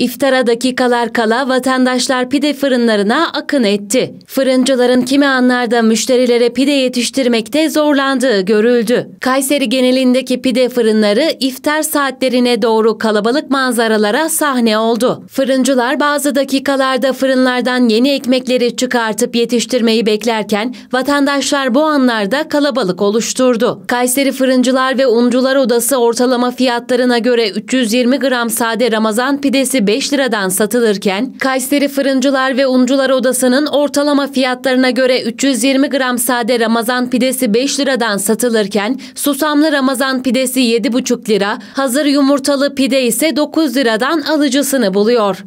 İftara dakikalar kala vatandaşlar pide fırınlarına akın etti. Fırıncıların kimi anlarda müşterilere pide yetiştirmekte zorlandığı görüldü. Kayseri genelindeki pide fırınları iftar saatlerine doğru kalabalık manzaralara sahne oldu. Fırıncılar bazı dakikalarda fırınlardan yeni ekmekleri çıkartıp yetiştirmeyi beklerken vatandaşlar bu anlarda kalabalık oluşturdu. Kayseri Fırıncılar ve Uncular Odası ortalama fiyatlarına göre 320 gram sade Ramazan pidesi 5 liradan satılırken Kayseri Fırıncılar ve Uncular Odası'nın ortalama fiyatlarına göre 320 gram sade Ramazan pidesi 5 liradan satılırken susamlı Ramazan pidesi 7,5 lira, hazır yumurtalı pide ise 9 liradan alıcısını buluyor.